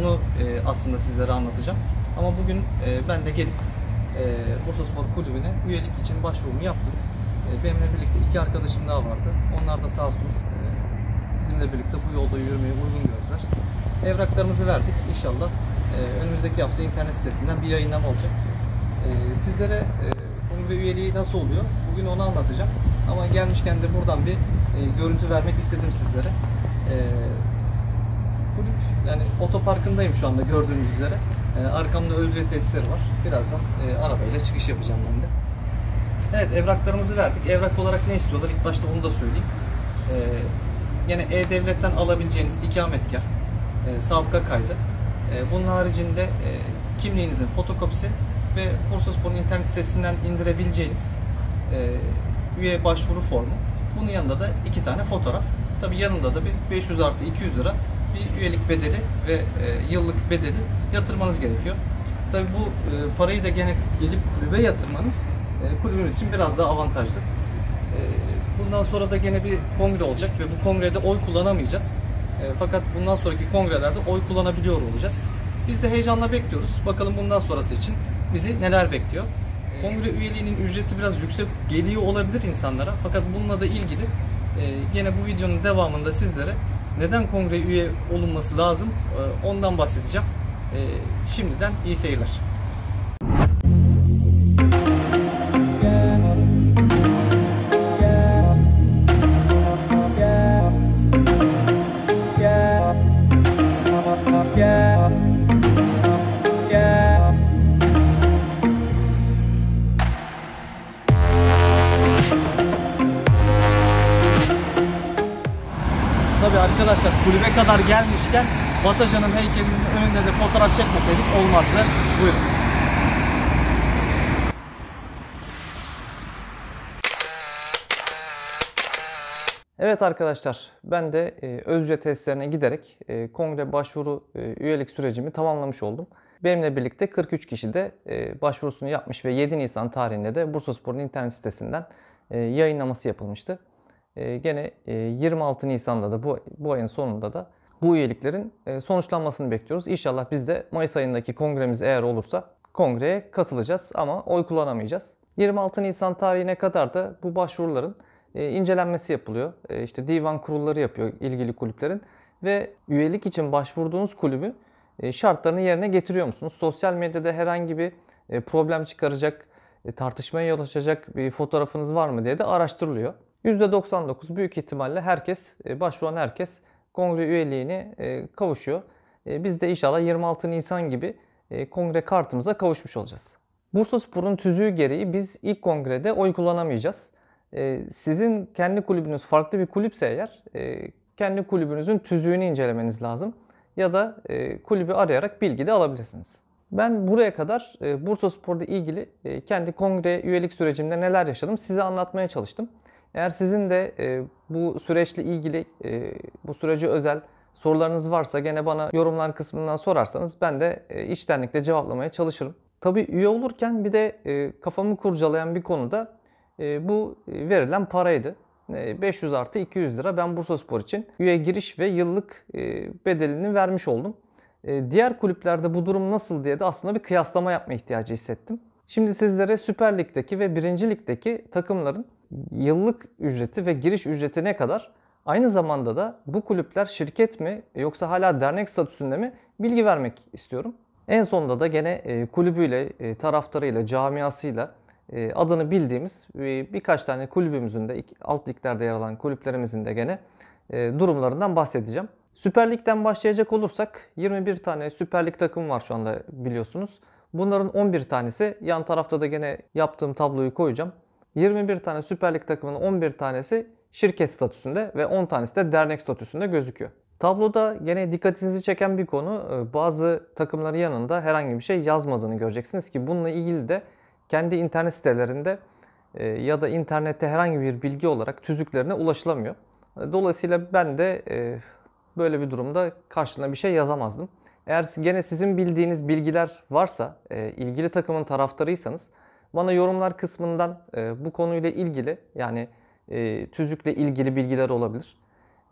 Onu e, aslında sizlere anlatacağım. Ama bugün e, ben de gelip e, Bursa Spor Kulübü'ne üyelik için başvurumu yaptım. E, benimle birlikte iki arkadaşım daha vardı. Onlar da sağ olsun e, bizimle birlikte bu yolda yürümeyi uygun gördüler. Evraklarımızı verdik inşallah. E, önümüzdeki hafta internet sitesinden bir yayınlama olacak. E, sizlere e, kongre üyeliği nasıl oluyor? Bugün onu anlatacağım. Ama gelmişken de buradan bir e, görüntü vermek istedim sizlere. E, kulüp yani otoparkındayım şu anda gördüğünüz üzere. E, arkamda özve testleri var. Birazdan e, arabayla çıkış yapacağım ben de. Evet evraklarımızı verdik. Evrak olarak ne istiyorlar? İlk başta onu da söyleyeyim. E, ee, yine E-Devlet'ten alabileceğiniz ikametgah, e, sabıka kaydı. E, bunun haricinde e, kimliğinizin fotokopisi ve Bursaspor'un internet sitesinden indirebileceğiniz e, üye başvuru formu bunun yanında da iki tane fotoğraf. Tabi yanında da bir 500 artı 200 lira bir üyelik bedeli ve e, yıllık bedeli yatırmanız gerekiyor. Tabi bu e, parayı da gene gelip kulübe yatırmanız e, kulübümüz için biraz daha avantajlı. E, bundan sonra da gene bir kongre olacak ve bu kongrede oy kullanamayacağız. E, fakat bundan sonraki kongrelerde oy kullanabiliyor olacağız. Biz de heyecanla bekliyoruz. Bakalım bundan sonrası için bizi neler bekliyor kongre üyeliğinin ücreti biraz yüksek geliyor olabilir insanlara. Fakat bununla da ilgili yine e, bu videonun devamında sizlere neden kongre üye olunması lazım e, ondan bahsedeceğim. E, şimdiden iyi seyirler. kadar gelmişken Batacan'ın heykelinin önünde de fotoğraf çekmeseydik olmazdı. buyur. Evet arkadaşlar ben de e, Özce testlerine giderek e, kongre başvuru e, üyelik sürecimi tamamlamış oldum. Benimle birlikte 43 kişi de başvurusunu yapmış ve 7 Nisan tarihinde de Bursa Spor'un internet sitesinden yayınlaması yapılmıştı. Ee, gene 26 e, Nisan'da da bu, bu ayın sonunda da bu üyeliklerin e, sonuçlanmasını bekliyoruz. İnşallah biz de Mayıs ayındaki kongremiz eğer olursa kongreye katılacağız ama oy kullanamayacağız. 26 Nisan tarihine kadar da bu başvuruların e, incelenmesi yapılıyor. İşte divan kurulları yapıyor ilgili kulüplerin ve üyelik için başvurduğunuz kulübün şartlarını yerine getiriyor musunuz? Sosyal medyada herhangi bir problem çıkaracak, tartışmaya yol açacak bir fotoğrafınız var mı diye de araştırılıyor. %99 büyük ihtimalle herkes, e, başvuran herkes kongre üyeliğini e, kavuşuyor. E, biz de inşallah 26 Nisan gibi kongre kartımıza kavuşmuş olacağız. Bursa Spor'un tüzüğü gereği biz ilk kongrede oy kullanamayacağız. Sizin kendi kulübünüz farklı bir kulüpse eğer kendi kulübünüzün tüzüğünü incelemeniz lazım. Ya da kulübü arayarak bilgi de alabilirsiniz. Ben buraya kadar Bursa Spor'da ilgili kendi kongre üyelik sürecimde neler yaşadım size anlatmaya çalıştım. Eğer sizin de e, bu süreçle ilgili e, bu süreci özel sorularınız varsa gene bana yorumlar kısmından sorarsanız ben de e, içtenlikle cevaplamaya çalışırım. Tabii üye olurken bir de e, kafamı kurcalayan bir konu da e, bu verilen paraydı. 500 e, artı 200 lira ben Bursa Spor için üye giriş ve yıllık e, bedelini vermiş oldum. E, diğer kulüplerde bu durum nasıl diye de aslında bir kıyaslama yapma ihtiyacı hissettim. Şimdi sizlere Süper Lig'deki ve 1. Lig'deki takımların yıllık ücreti ve giriş ücreti ne kadar? Aynı zamanda da bu kulüpler şirket mi yoksa hala dernek statüsünde mi bilgi vermek istiyorum. En sonunda da gene e, kulübüyle, e, taraftarıyla, camiasıyla e, adını bildiğimiz birkaç tane kulübümüzün de alt liglerde yer alan kulüplerimizin de gene durumlarından bahsedeceğim. Süper Lig'den başlayacak olursak 21 tane Süper Lig takımı var şu anda biliyorsunuz. Bunların 11 tanesi yan tarafta da gene yaptığım tabloyu koyacağım. 21 tane Süper Lig takımının 11 tanesi şirket statüsünde ve 10 tanesi de dernek statüsünde gözüküyor. Tabloda gene dikkatinizi çeken bir konu e, bazı takımları yanında herhangi bir şey yazmadığını göreceksiniz ki bununla ilgili de kendi internet sitelerinde e, ya da internette herhangi bir bilgi olarak tüzüklerine ulaşılamıyor. E, dolayısıyla ben de böyle bir durumda karşılığına bir şey yazamazdım. Eğer gene sizin bildiğiniz bilgiler varsa, ilgili takımın taraftarıysanız bana yorumlar kısmından e, bu konuyla ilgili yani e, tüzükle ilgili bilgiler olabilir.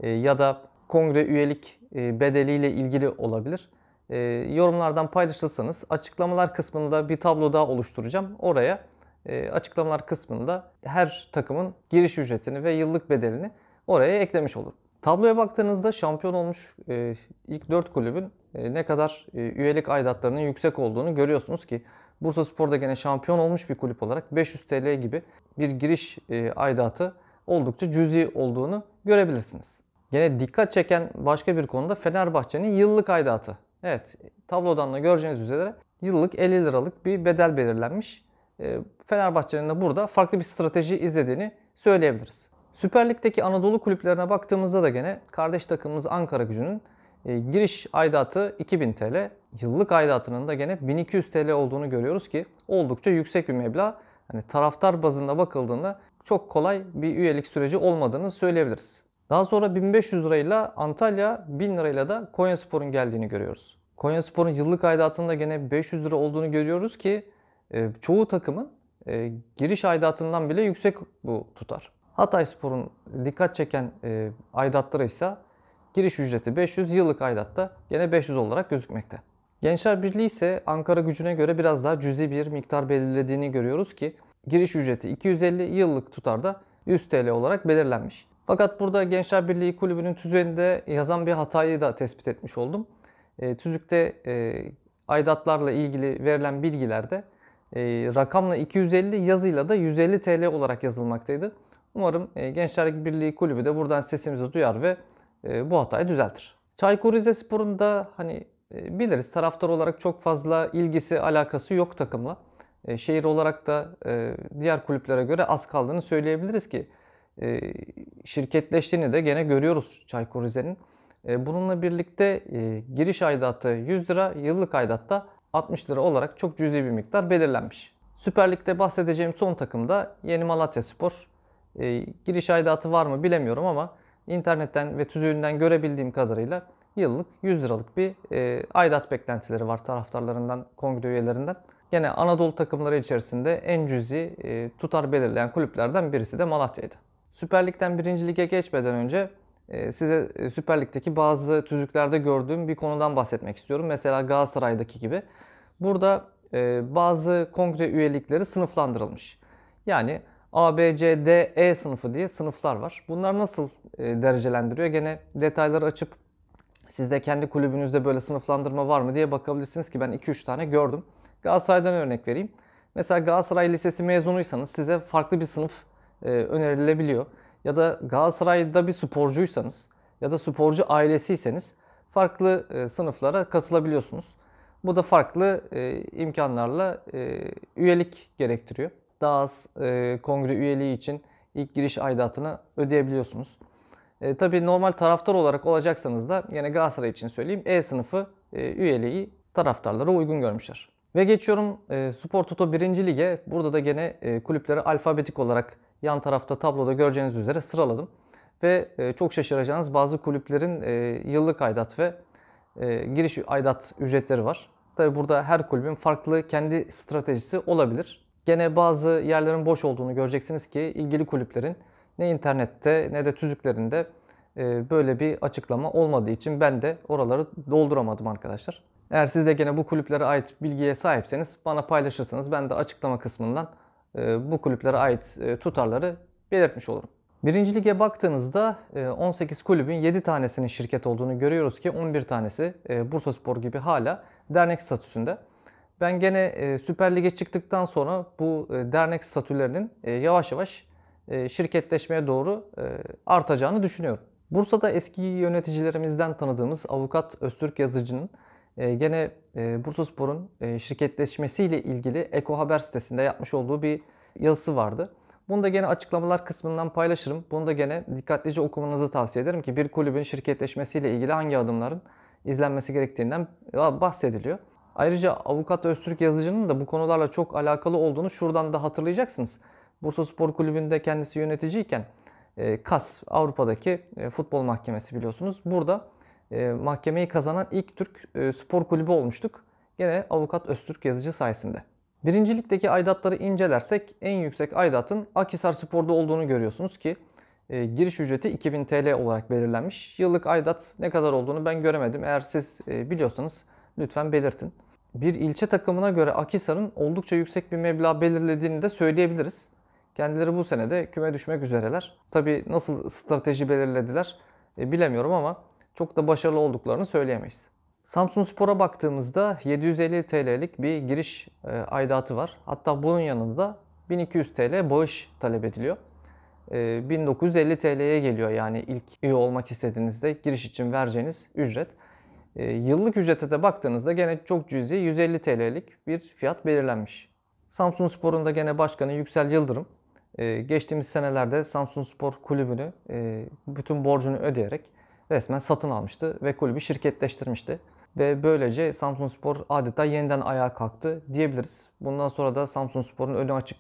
E, ya da kongre üyelik e, bedeliyle ilgili olabilir. E, yorumlardan paylaşırsanız açıklamalar kısmında bir tablo daha oluşturacağım. Oraya e, açıklamalar kısmında her takımın giriş ücretini ve yıllık bedelini oraya eklemiş olur. Tabloya baktığınızda şampiyon olmuş e, ilk 4 kulübün e, ne kadar e, üyelik aidatlarının yüksek olduğunu görüyorsunuz ki Bursa Spor da gene şampiyon olmuş bir kulüp olarak 500 TL gibi bir giriş e, aidatı oldukça cüzi olduğunu görebilirsiniz. Gene dikkat çeken başka bir konuda Fenerbahçe'nin yıllık aidatı. Evet tablodan da göreceğiniz üzere yıllık 50 liralık bir bedel belirlenmiş. E, Fenerbahçe'nin de burada farklı bir strateji izlediğini söyleyebiliriz. Süper Lig'deki Anadolu kulüplerine baktığımızda da gene kardeş takımımız Ankara gücünün e, giriş aidatı 2000 TL, yıllık aidatının da gene 1200 TL olduğunu görüyoruz ki oldukça yüksek bir meblağ. Yani taraftar bazında bakıldığında çok kolay bir üyelik süreci olmadığını söyleyebiliriz. Daha sonra 1500 lirayla Antalya, 1000 lirayla da Konyaspor'un geldiğini görüyoruz. Konyaspor'un yıllık aidatında gene 500 lira olduğunu görüyoruz ki e, çoğu takımın e, giriş aidatından bile yüksek bu tutar. Hatay Spor'un dikkat çeken e, aidatları ise giriş ücreti 500, yıllık aidatta gene 500 olarak gözükmekte. Gençler Birliği ise Ankara gücüne göre biraz daha cüzi bir miktar belirlediğini görüyoruz ki giriş ücreti 250 yıllık tutarda 100 TL olarak belirlenmiş. Fakat burada Gençler Birliği kulübünün tüzüğünde yazan bir hatayı da tespit etmiş oldum. E, tüzükte e, aidatlarla ilgili verilen bilgilerde e, rakamla 250 yazıyla da 150 TL olarak yazılmaktaydı. Umarım e, Gençler Birliği kulübü de buradan sesimizi duyar ve e, bu hatayı düzeltir. Çaykur Rizespor'un da hani ee, biliriz taraftar olarak çok fazla ilgisi alakası yok takımla. Ee, şehir olarak da e, diğer kulüplere göre az kaldığını söyleyebiliriz ki e, şirketleştiğini de gene görüyoruz Çaykur Rize'nin. E, bununla birlikte e, giriş aidatı 100 lira, yıllık aidatta 60 lira olarak çok cüzi bir miktar belirlenmiş. Süper Lig'de bahsedeceğim son takım da Yeni Malatya Spor. E, giriş aidatı var mı bilemiyorum ama internetten ve tüzüğünden görebildiğim kadarıyla yıllık 100 liralık bir e, aidat beklentileri var taraftarlarından, kongre üyelerinden. Gene Anadolu takımları içerisinde en cüzi e, tutar belirleyen kulüplerden birisi de Malatya'ydı. Süper Lig'den 1. Lig'e geçmeden önce e, size e, Süper Lig'deki bazı tüzüklerde gördüğüm bir konudan bahsetmek istiyorum. Mesela Galatasaray'daki gibi. Burada e, bazı kongre üyelikleri sınıflandırılmış. Yani A, B, C, D, E sınıfı diye sınıflar var. Bunlar nasıl e, derecelendiriyor? Gene detayları açıp Sizde kendi kulübünüzde böyle sınıflandırma var mı diye bakabilirsiniz ki ben 2-3 tane gördüm. Galatasaray'dan örnek vereyim. Mesela Galatasaray Lisesi mezunuysanız size farklı bir sınıf e, önerilebiliyor. Ya da Galatasaray'da bir sporcuysanız ya da sporcu ailesiyseniz farklı e, sınıflara katılabiliyorsunuz. Bu da farklı e, imkanlarla e, üyelik gerektiriyor. Daha az e, kongre üyeliği için ilk giriş aidatını ödeyebiliyorsunuz. E, tabii normal taraftar olarak olacaksanız da yine Galatasaray için söyleyeyim E sınıfı e, üyeliği taraftarlara uygun görmüşler. Ve geçiyorum e, Spor Toto 1. Lig'e. Burada da gene e, kulüpleri alfabetik olarak yan tarafta tabloda göreceğiniz üzere sıraladım. Ve e, çok şaşıracağınız bazı kulüplerin e, yıllık aidat ve e, giriş aidat ücretleri var. Tabi burada her kulübün farklı kendi stratejisi olabilir. Gene bazı yerlerin boş olduğunu göreceksiniz ki ilgili kulüplerin ne internette ne de tüzüklerinde e, böyle bir açıklama olmadığı için ben de oraları dolduramadım arkadaşlar. Eğer siz de gene bu kulüplere ait bilgiye sahipseniz bana paylaşırsanız ben de açıklama kısmından e, bu kulüplere ait e, tutarları belirtmiş olurum. Birinci lige baktığınızda 18 kulübün 7 tanesinin şirket olduğunu görüyoruz ki 11 tanesi Bursaspor gibi hala dernek statüsünde. Ben gene Süper Lig'e çıktıktan sonra bu dernek statülerinin yavaş yavaş e, şirketleşmeye doğru e, artacağını düşünüyorum. Bursa'da eski yöneticilerimizden tanıdığımız avukat Öztürk Yazıcı'nın e, gene Bursaspor'un şirketleşmesiyle ilgili Eko Haber sitesinde yapmış olduğu bir yazısı vardı. Bunu da gene açıklamalar kısmından paylaşırım. Bunu da gene dikkatlice okumanızı tavsiye ederim ki bir kulübün şirketleşmesiyle ilgili hangi adımların izlenmesi gerektiğinden bahsediliyor. Ayrıca avukat Öztürk yazıcının da bu konularla çok alakalı olduğunu şuradan da hatırlayacaksınız. Bursa Spor Kulübü'nde kendisi yöneticiyken e, KAS Avrupa'daki e, futbol mahkemesi biliyorsunuz. Burada e, mahkemeyi kazanan ilk Türk spor kulübü olmuştuk. Yine avukat Öztürk yazıcı sayesinde. Birincilikteki aidatları incelersek en yüksek aidatın Akhisar Spor'da olduğunu görüyorsunuz ki giriş ücreti 2000 TL olarak belirlenmiş. Yıllık aidat ne kadar olduğunu ben göremedim. Eğer siz biliyorsanız lütfen belirtin. Bir ilçe takımına göre Akhisar'ın oldukça yüksek bir meblağ belirlediğini de söyleyebiliriz. Kendileri bu sene de küme düşmek üzereler. Tabi nasıl strateji belirlediler e, bilemiyorum ama çok da başarılı olduklarını söyleyemeyiz. Samsun Spor'a baktığımızda 750 TL'lik bir giriş e, aidatı var. Hatta bunun yanında 1200 TL bağış talep ediliyor. E, 1950 TL'ye geliyor yani ilk üye olmak istediğinizde giriş için vereceğiniz ücret. E, yıllık ücrete de baktığınızda gene çok cüzi 150 TL'lik bir fiyat belirlenmiş. Samsun Spor'un da gene başkanı Yüksel Yıldırım ee, geçtiğimiz senelerde Samsun Spor Kulübü'nü e, bütün borcunu ödeyerek resmen satın almıştı ve kulübü şirketleştirmişti. Ve böylece Samsun Spor adeta yeniden ayağa kalktı diyebiliriz. Bundan sonra da Samsun Spor'un önü açık.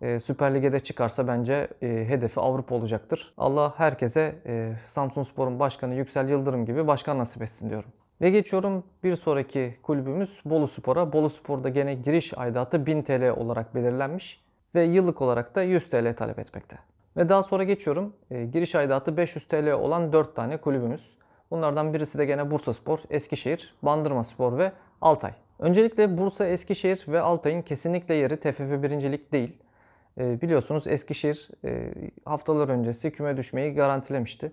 E, Süper Lig'e de çıkarsa bence e, hedefi Avrupa olacaktır. Allah herkese e, Samsun Spor'un başkanı Yüksel Yıldırım gibi başkan nasip etsin diyorum. Ve geçiyorum bir sonraki kulübümüz Bolu Spor'a. Bolu Spor'da gene giriş aidatı 1000 TL olarak belirlenmiş ve yıllık olarak da 100 TL talep etmekte. Ve daha sonra geçiyorum. E, giriş aidatı 500 TL olan 4 tane kulübümüz. Bunlardan birisi de gene Bursa Spor, Eskişehir, Bandırma Spor ve Altay. Öncelikle Bursa, Eskişehir ve Altay'ın kesinlikle yeri TFF birincilik değil. E, biliyorsunuz Eskişehir e, haftalar öncesi küme düşmeyi garantilemişti.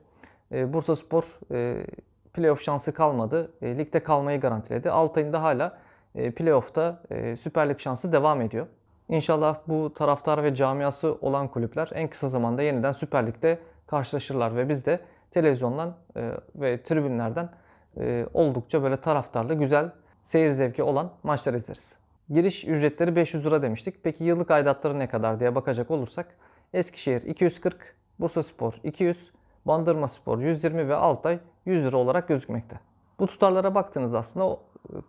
E, Bursa Spor e, playoff şansı kalmadı. E, ligde kalmayı garantiledi. Altay'ın da hala e, playoff'ta e, Süper şansı devam ediyor. İnşallah bu taraftar ve camiası olan kulüpler en kısa zamanda yeniden Süper Lig'de karşılaşırlar ve biz de televizyondan e, ve tribünlerden e, oldukça böyle taraftarlı, güzel, seyir zevki olan maçlar izleriz. Giriş ücretleri 500 lira demiştik. Peki yıllık aidatları ne kadar diye bakacak olursak Eskişehir 240, Bursa Spor 200, Bandırma Spor 120 ve Altay 100 lira olarak gözükmekte. Bu tutarlara baktığınız aslında e,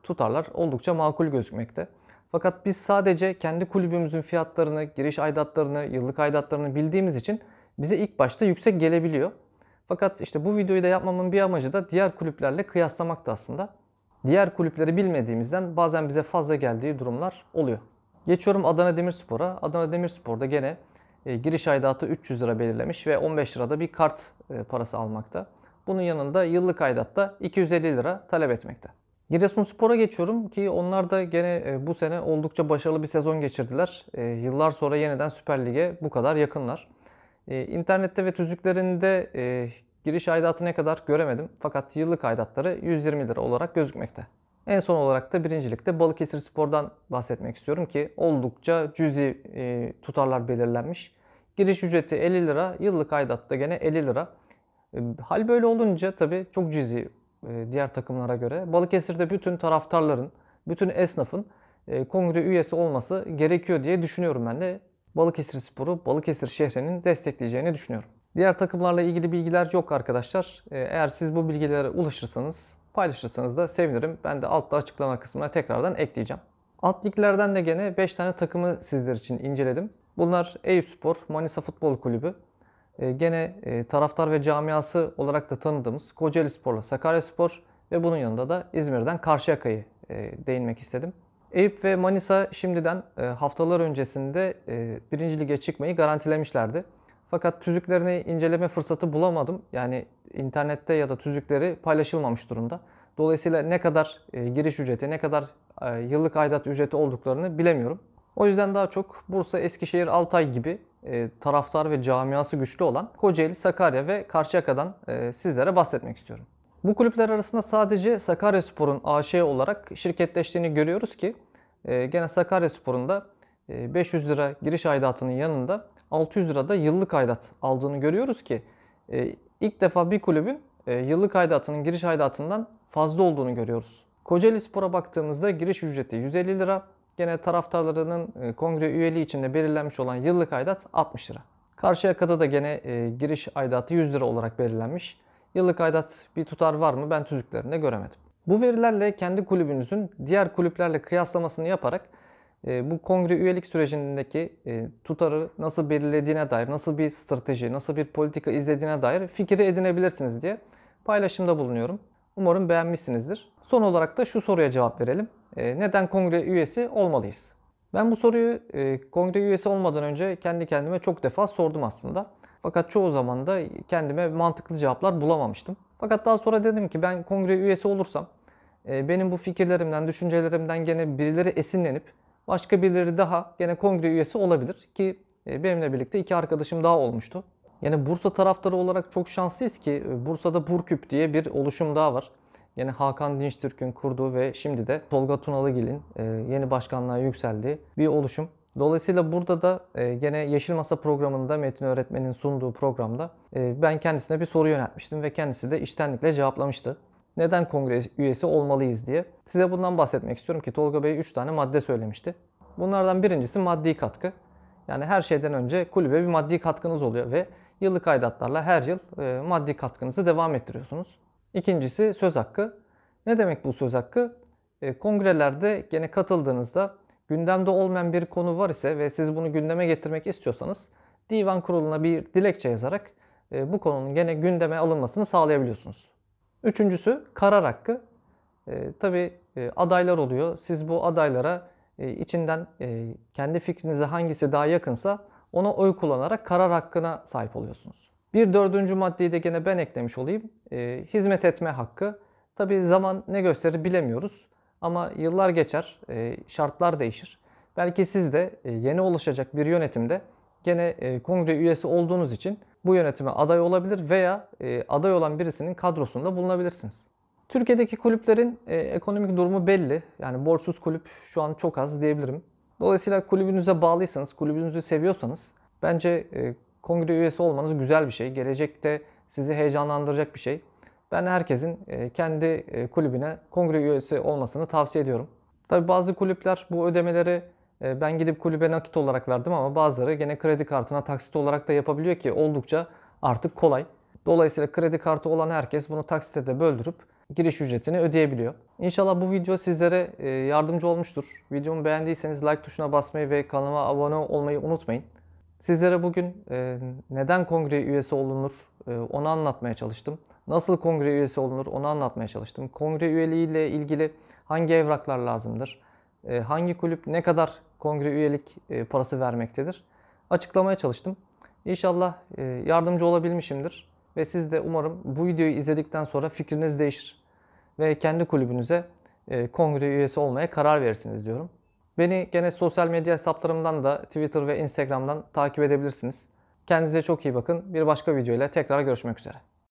tutarlar oldukça makul gözükmekte. Fakat biz sadece kendi kulübümüzün fiyatlarını, giriş aidatlarını, yıllık aidatlarını bildiğimiz için bize ilk başta yüksek gelebiliyor. Fakat işte bu videoyu da yapmamın bir amacı da diğer kulüplerle kıyaslamak da aslında. Diğer kulüpleri bilmediğimizden bazen bize fazla geldiği durumlar oluyor. Geçiyorum Adana Demirspor'a. Adana Demirspor'da gene e, giriş aidatı 300 lira belirlemiş ve 15 lirada bir kart e, parası almakta. Bunun yanında yıllık aidatta 250 lira talep etmekte. Giresunspor'a geçiyorum ki onlar da gene e, bu sene oldukça başarılı bir sezon geçirdiler. E, yıllar sonra yeniden Süper Lig'e bu kadar yakınlar. E, internette ve tüzüklerinde giriş aidatı ne kadar göremedim fakat yıllık aidatları 120 lira olarak gözükmekte. En son olarak da birincilikte Balıkesir Spor'dan bahsetmek istiyorum ki oldukça cüzi tutarlar belirlenmiş. Giriş ücreti 50 lira, yıllık aidatı da gene 50 lira. Hal böyle olunca tabii çok cüzi e, diğer takımlara göre. Balıkesir'de bütün taraftarların, bütün esnafın e, kongre üyesi olması gerekiyor diye düşünüyorum ben de. Balıkesir Sporu, Balıkesir şehrinin destekleyeceğini düşünüyorum. Diğer takımlarla ilgili bilgiler yok arkadaşlar. E, eğer siz bu bilgilere ulaşırsanız, paylaşırsanız da sevinirim. Ben de altta açıklama kısmına tekrardan ekleyeceğim. Alt liglerden de gene 5 tane takımı sizler için inceledim. Bunlar Eyüp Spor, Manisa Futbol Kulübü, e, gene e, taraftar ve camiası olarak da tanıdığımız Kocaeli Spor'la Sakarya Spor ve bunun yanında da İzmir'den Karşıyaka'yı e, değinmek istedim. Eyüp ve Manisa şimdiden haftalar öncesinde 1. lige çıkmayı garantilemişlerdi. Fakat tüzüklerini inceleme fırsatı bulamadım. Yani internette ya da tüzükleri paylaşılmamış durumda. Dolayısıyla ne kadar giriş ücreti, ne kadar yıllık aidat ücreti olduklarını bilemiyorum. O yüzden daha çok Bursa, Eskişehir, Altay gibi e, taraftar ve camiası güçlü olan Kocaeli, Sakarya ve Karşıyaka'dan e, sizlere bahsetmek istiyorum. Bu kulüpler arasında sadece Sakaryaspor'un AŞ olarak şirketleştiğini görüyoruz ki e, gene Sakaryaspor'un da 500 e, lira giriş aidatının yanında 600 lira da yıllık aidat aldığını görüyoruz ki ilk defa bir kulübün yıllık aidatının giriş aidatından fazla olduğunu görüyoruz. Kocaeli Spor'a baktığımızda giriş ücreti 150 lira, Gene taraftarlarının e, kongre üyeliği içinde belirlenmiş olan yıllık aidat 60 lira. Karşıyaka'da da gene e, giriş aidatı 100 lira olarak belirlenmiş. Yıllık aidat bir tutar var mı ben tüzüklerinde göremedim. Bu verilerle kendi kulübünüzün diğer kulüplerle kıyaslamasını yaparak e, bu kongre üyelik sürecindeki tutarı nasıl belirlediğine dair, nasıl bir strateji, nasıl bir politika izlediğine dair fikri edinebilirsiniz diye paylaşımda bulunuyorum. Umarım beğenmişsinizdir. Son olarak da şu soruya cevap verelim. Ee, neden kongre üyesi olmalıyız? Ben bu soruyu e, kongre üyesi olmadan önce kendi kendime çok defa sordum aslında. Fakat çoğu zaman da kendime mantıklı cevaplar bulamamıştım. Fakat daha sonra dedim ki ben kongre üyesi olursam e, benim bu fikirlerimden, düşüncelerimden gene birileri esinlenip başka birileri daha gene kongre üyesi olabilir ki e, benimle birlikte iki arkadaşım daha olmuştu. Yani Bursa taraftarı olarak çok şanslıyız ki e, Bursa'da Burküp diye bir oluşum daha var. Yani Hakan Dinçtürk'ün kurduğu ve şimdi de Tolga Tunalıgil'in e, yeni başkanlığa yükseldiği bir oluşum. Dolayısıyla burada da e, gene Yeşil Masa programında Metin Öğretmen'in sunduğu programda ben kendisine bir soru yöneltmiştim ve kendisi de iştenlikle cevaplamıştı. Neden kongre üyesi olmalıyız diye. Size bundan bahsetmek istiyorum ki Tolga Bey 3 tane madde söylemişti. Bunlardan birincisi maddi katkı. Yani her şeyden önce kulübe bir maddi katkınız oluyor ve yıllık aidatlarla her yıl e, maddi katkınızı devam ettiriyorsunuz. İkincisi söz hakkı. Ne demek bu söz hakkı? E, kongrelerde gene katıldığınızda gündemde olmayan bir konu var ise ve siz bunu gündeme getirmek istiyorsanız divan kuruluna bir dilekçe yazarak e, bu konunun gene gündeme alınmasını sağlayabiliyorsunuz. Üçüncüsü karar hakkı. E, tabii e, adaylar oluyor. Siz bu adaylara e, içinden e, kendi fikrinize hangisi daha yakınsa ona oy kullanarak karar hakkına sahip oluyorsunuz. Bir dördüncü maddeyi de gene ben eklemiş olayım. E, hizmet etme hakkı. Tabi zaman ne gösterir bilemiyoruz. Ama yıllar geçer, e, şartlar değişir. Belki siz de e, yeni oluşacak bir yönetimde gene e, kongre üyesi olduğunuz için bu yönetime aday olabilir veya e, aday olan birisinin kadrosunda bulunabilirsiniz. Türkiye'deki kulüplerin e, ekonomik durumu belli. Yani borçsuz kulüp şu an çok az diyebilirim. Dolayısıyla kulübünüze bağlıysanız, kulübünüzü seviyorsanız bence e, kongre üyesi olmanız güzel bir şey. Gelecekte sizi heyecanlandıracak bir şey. Ben herkesin e, kendi e, kulübüne kongre üyesi olmasını tavsiye ediyorum. Tabi bazı kulüpler bu ödemeleri e, ben gidip kulübe nakit olarak verdim ama bazıları gene kredi kartına taksit olarak da yapabiliyor ki oldukça artık kolay. Dolayısıyla kredi kartı olan herkes bunu taksite de böldürüp giriş ücretini ödeyebiliyor. İnşallah bu video sizlere e, yardımcı olmuştur. Videomu beğendiyseniz like tuşuna basmayı ve kanalıma abone olmayı unutmayın. Sizlere bugün e, neden kongre üyesi olunur e, onu anlatmaya çalıştım. Nasıl kongre üyesi olunur onu anlatmaya çalıştım. Kongre üyeliği ile ilgili hangi evraklar lazımdır? Hangi kulüp ne kadar kongre üyelik parası vermektedir? Açıklamaya çalıştım. İnşallah yardımcı olabilmişimdir ve siz de umarım bu videoyu izledikten sonra fikriniz değişir ve kendi kulübünüze e, kongre üyesi olmaya karar verirsiniz diyorum. Beni gene sosyal medya hesaplarımdan da Twitter ve Instagram'dan takip edebilirsiniz. Kendinize çok iyi bakın. Bir başka videoyla tekrar görüşmek üzere.